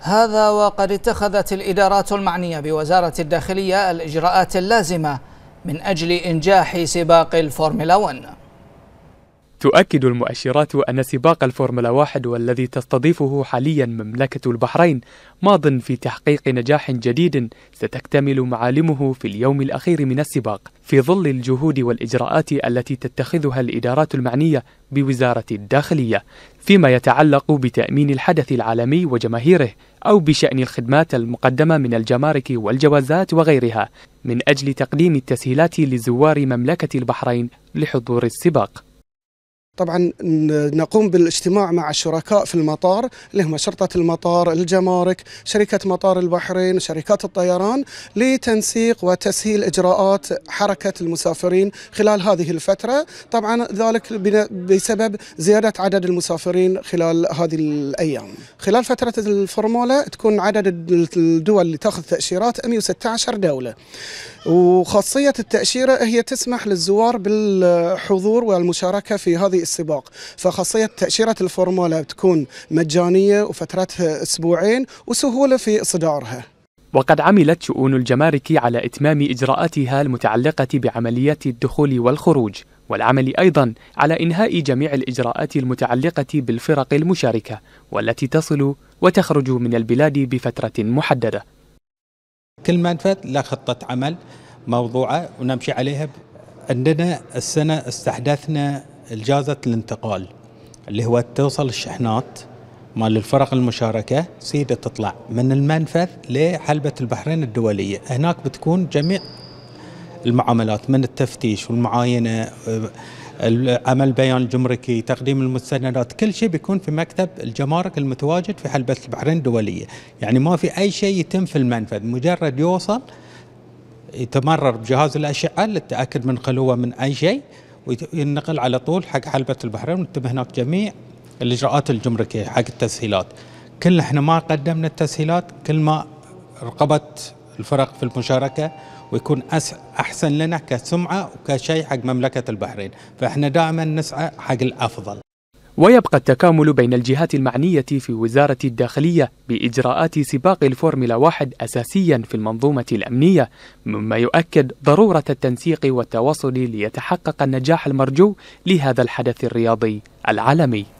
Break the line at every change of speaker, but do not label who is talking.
هذا وقد اتخذت الإدارات المعنية بوزارة الداخلية
الإجراءات اللازمة من أجل إنجاح سباق الفورمولا 1
تؤكد المؤشرات أن سباق الفورمولا واحد والذي تستضيفه حاليا مملكة البحرين ماض في تحقيق نجاح جديد ستكتمل معالمه في اليوم الأخير من السباق في ظل الجهود والإجراءات التي تتخذها الإدارات المعنية بوزارة الداخلية فيما يتعلق بتأمين الحدث العالمي وجماهيره أو بشأن الخدمات المقدمة من الجمارك والجوازات وغيرها من أجل تقديم التسهيلات لزوار مملكة البحرين لحضور السباق
طبعا نقوم بالاجتماع مع الشركاء في المطار اللي هم شرطة المطار، الجمارك، شركة مطار البحرين، شركات الطيران لتنسيق وتسهيل إجراءات حركة المسافرين خلال هذه الفترة طبعا ذلك بسبب زيادة عدد المسافرين خلال هذه الأيام خلال فترة الفرمولة تكون عدد الدول اللي تأخذ تأشيرات 116 دولة وخاصية التأشيرة هي تسمح للزوار بالحضور والمشاركة في هذه السباق فخاصية تأشيرة الفورمولا تكون مجانية وفترتها أسبوعين وسهولة في إصدارها
وقد عملت شؤون الجمارك على إتمام إجراءاتها المتعلقة بعمليات الدخول والخروج والعمل أيضا على إنهاء جميع الإجراءات المتعلقة بالفرق المشاركة والتي تصل وتخرج من البلاد بفترة محددة كل منفذ له خطة
عمل موضوعة ونمشي عليها عندنا السنة استحدثنا الجازة الانتقال اللي هو توصل الشحنات مال الفرق المشاركة سيدة تطلع من المنفذ لحلبة البحرين الدولية هناك بتكون جميع المعاملات من التفتيش والمعاينة عمل بيان جمركي تقديم المستندات كل شيء بيكون في مكتب الجمارك المتواجد في حلبة البحرين الدولية يعني ما في أي شيء يتم في المنفذ مجرد يوصل يتمرر بجهاز الأشعة للتأكد من خلوه من أي شيء وينقل على طول حق حلبة البحرين ويتم هناك جميع الإجراءات الجمركية حق التسهيلات كل احنا ما قدمنا التسهيلات كل ما رقبت الفرق في المشاركة ويكون أحسن لنا كسمعة وكشيء حق مملكة البحرين فإحنا دائما
نسعى حق الأفضل ويبقى التكامل بين الجهات المعنية في وزارة الداخلية بإجراءات سباق الفورمولا واحد أساسيا في المنظومة الأمنية مما يؤكد ضرورة التنسيق والتواصل ليتحقق النجاح المرجو لهذا الحدث الرياضي العالمي